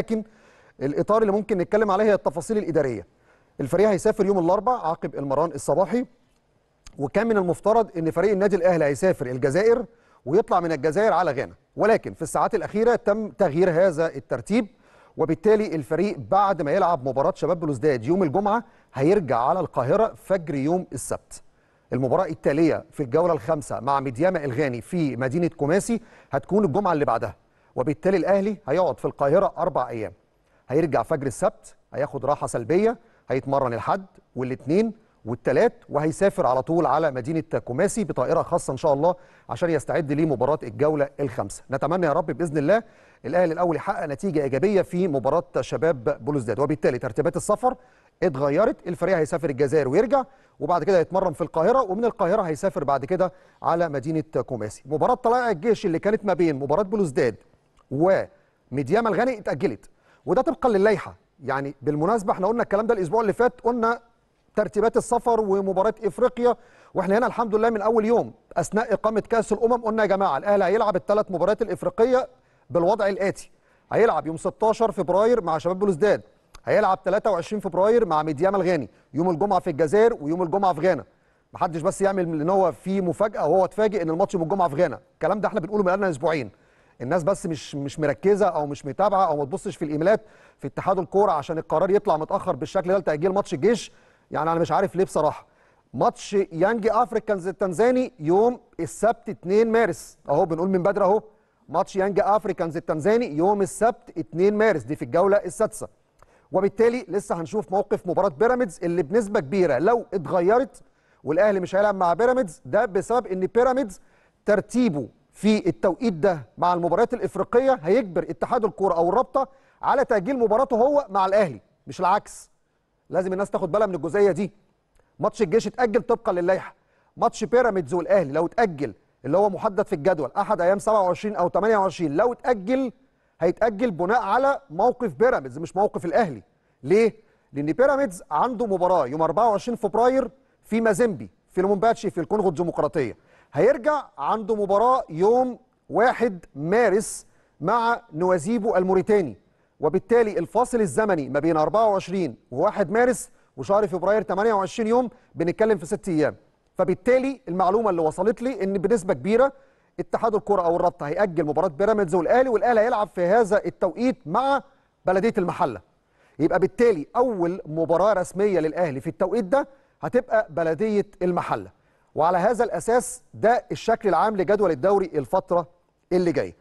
لكن الاطار اللي ممكن نتكلم عليه هي التفاصيل الاداريه الفريق هيسافر يوم الاربعاء عقب المران الصباحي وكان من المفترض ان فريق النادي الاهلي هيسافر الجزائر ويطلع من الجزائر على غانا ولكن في الساعات الاخيره تم تغيير هذا الترتيب وبالتالي الفريق بعد ما يلعب مباراه شباب بلوزداد يوم الجمعه هيرجع على القاهره فجر يوم السبت المباراه التاليه في الجوله الخامسه مع ميدياما الغاني في مدينه كوماسي هتكون الجمعه اللي بعدها وبالتالي الاهلي هيقعد في القاهره اربع ايام هيرجع فجر السبت هياخد راحه سلبيه هيتمرن الحد والاثنين والثلاث وهيسافر على طول على مدينه كوماسي بطائره خاصه ان شاء الله عشان يستعد لمباراه الجوله الخامسه نتمنى يا رب باذن الله الاهلي الاول يحقق نتيجه ايجابيه في مباراه شباب بلوزداد وبالتالي ترتيبات السفر اتغيرت الفريق هيسافر الجزائر ويرجع وبعد كده هيتمرن في القاهره ومن القاهره هيسافر بعد كده على مدينه كوماسي مباراه طلائع الجيش اللي كانت ما بين مباراه بلوزداد وميديام الغني اتاجلت وده طبقا للائحه يعني بالمناسبه احنا قلنا الكلام ده الاسبوع اللي فات قلنا ترتيبات السفر ومباراه افريقيا واحنا هنا الحمد لله من اول يوم اثناء اقامه كاس الامم قلنا يا جماعه الاهلي هيلعب الثلاث مباريات الافريقيه بالوضع الاتي هيلعب يوم 16 فبراير مع شباب بلوزداد هيلعب 23 فبراير مع ميديام الغاني يوم الجمعه في الجزائر ويوم الجمعه في غانا محدش بس يعمل ان هو في مفاجاه وهو اتفاجئ ان الماتش يوم الجمعه في غانا الكلام ده احنا بنقوله من اسبوعين الناس بس مش مش مركزه او مش متابعه او ما تبصش في الايميلات في اتحاد الكوره عشان القرار يطلع متاخر بالشكل ده لتاجيل ماتش الجيش يعني انا مش عارف ليه بصراحه ماتش يانج افريكانز التنزاني يوم السبت 2 مارس اهو بنقول من بدري اهو ماتش يانج افريكانز التنزاني يوم السبت 2 مارس دي في الجوله السادسه وبالتالي لسه هنشوف موقف مباراه بيراميدز اللي بنسبه كبيره لو اتغيرت والاهلي مش هيلعب مع بيراميدز ده بسبب ان بيراميدز ترتيبه في التوقيت ده مع المباريات الافريقيه هيجبر اتحاد الكوره او الرابطه على تاجيل مباراته هو مع الاهلي مش العكس لازم الناس تاخد بالها من الجزئيه دي ماتش الجيش اتاجل طبقا للائحه ماتش بيراميدز والاهلي لو اتاجل اللي هو محدد في الجدول احد ايام 27 او 28 لو اتاجل هيتاجل بناء على موقف بيراميدز مش موقف الاهلي ليه لان بيراميدز عنده مباراه يوم 24 فبراير في مازيمبي في لومباتشي في الكونغو الديمقراطيه هيرجع عنده مباراه يوم 1 مارس مع نوازيبو الموريتاني وبالتالي الفاصل الزمني ما بين 24 و1 مارس وشهر فبراير 28 يوم بنتكلم في ست ايام فبالتالي المعلومه اللي وصلت لي ان بنسبه كبيره اتحاد الكره او الرابطه هيأجل مباراه بيراميدز والاهلي والاهلي هيلعب في هذا التوقيت مع بلديه المحله يبقى بالتالي اول مباراه رسميه للاهلي في التوقيت ده هتبقى بلديه المحله وعلى هذا الأساس ده الشكل العام لجدول الدوري الفترة اللي جايه